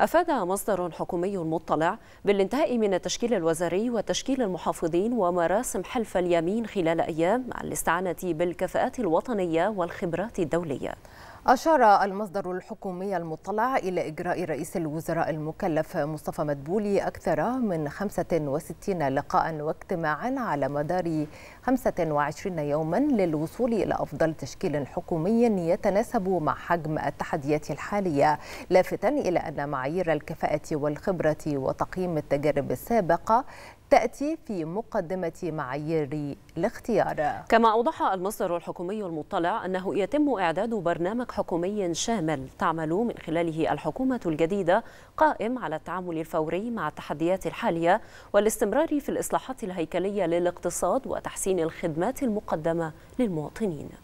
أفاد مصدر حكومي مطلع بالانتهاء من التشكيل الوزاري وتشكيل المحافظين ومراسم حلف اليمين خلال أيام مع الاستعانة بالكفاءات الوطنية والخبرات الدولية أشار المصدر الحكومي المطلع إلى إجراء رئيس الوزراء المكلف مصطفى مدبولي أكثر من 65 لقاء واجتماعا على مدار 25 يوما للوصول إلى أفضل تشكيل حكومي يتناسب مع حجم التحديات الحالية لافتا إلى أن معايير الكفاءة والخبرة وتقييم التجارب السابقة تأتي في مقدمة معايير الاختيار كما أوضح المصدر الحكومي المطلع أنه يتم إعداد برنامج حكومي شامل تعمل من خلاله الحكومة الجديدة قائم على التعامل الفوري مع التحديات الحالية والاستمرار في الإصلاحات الهيكلية للاقتصاد وتحسين الخدمات المقدمة للمواطنين